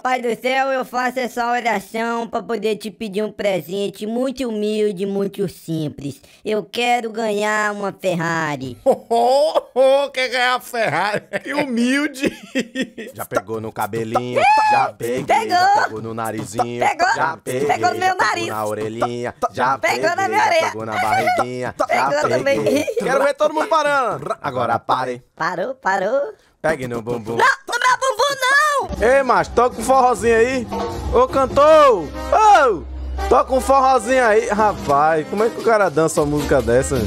Pai do céu, eu faço essa oração para poder te pedir um presente muito humilde, muito simples. Eu quero ganhar uma Ferrari. Oh, oh, oh, oh quer ganhar uma Ferrari? Que humilde. Já pegou no cabelinho, tá, tá. já peguei, pegou, já pegou no narizinho, tá, pegou, já peguei, pegou no meu nariz, pegou na orelhinha, já pegou peguei, na minha orelha, pegou na barriguinha, pegou já também. Quero ver todo mundo parando. Agora pare. Parou, parou. Pegue no bumbum. Não. Ei, macho, toca um forrozinho aí. Ô, cantor! Ô! Toca um forrozinho aí. Rapaz, como é que o cara dança uma música dessa?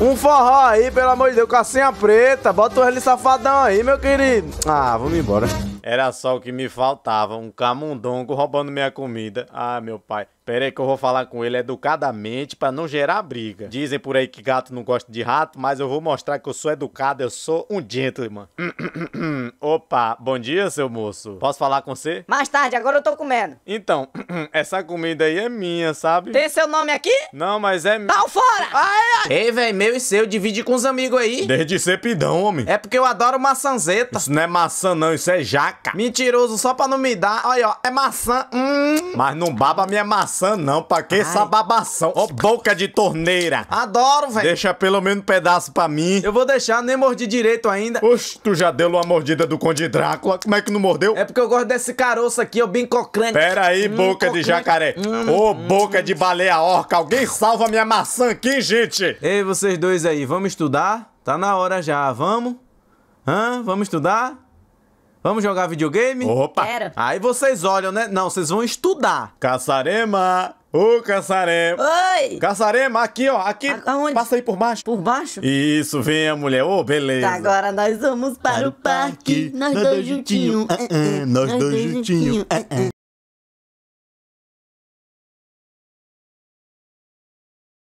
Um forró aí, pelo amor de Deus, com a senha preta. Bota o Reli Safadão aí, meu querido. Ah, vamos embora. Era só o que me faltava, um camundongo roubando minha comida. Ah, meu pai. Pera aí que eu vou falar com ele educadamente para não gerar briga. Dizem por aí que gato não gosta de rato, mas eu vou mostrar que eu sou educado, eu sou um gentleman. Opa, bom dia, seu moço. Posso falar com você? Mais tarde, agora eu tô comendo. Então, essa comida aí é minha, sabe? Tem seu nome aqui? Não, mas é... Tá fora! Aê! Ei, velho, meu e seu, divide com os amigos aí. Desde cepidão, homem. É porque eu adoro maçãzeta. Isso não é maçã, não, isso é jaca. Mentiroso, só pra não me dar. Olha, ó, é maçã. Hum. Mas não baba minha maçã, não. Pra que Ai. essa babação? Ó, boca de torneira. Adoro, velho. Deixa pelo menos um pedaço pra mim. Eu vou deixar, nem mordi direito ainda. Oxe, tu já deu uma mordida do Conde Drácula. Como é que não mordeu? É porque eu gosto desse caroço aqui, ó, bem cocrante. Pera aí, hum, boca cocrante. de jacaré. Hum, Ô, hum, oh, boca hum. de baleia orca. Alguém salva minha maçã aqui, gente. Ei, vocês dois aí, vamos estudar? Tá na hora já, vamos? Hã? Vamos estudar? Vamos jogar videogame? Opa! Aí vocês olham, né? Não, vocês vão estudar. Caçarema! Ô, Caçarema! Oi! Caçarema, aqui, ó, aqui. Aonde? Passa aí por baixo. Por baixo? Isso, venha, mulher. Ô, oh, beleza. Tá, agora nós vamos para, para o parque. parque. Nós, nós dois juntinhos. Uh -uh. Nós, nós dois juntinhos. Uh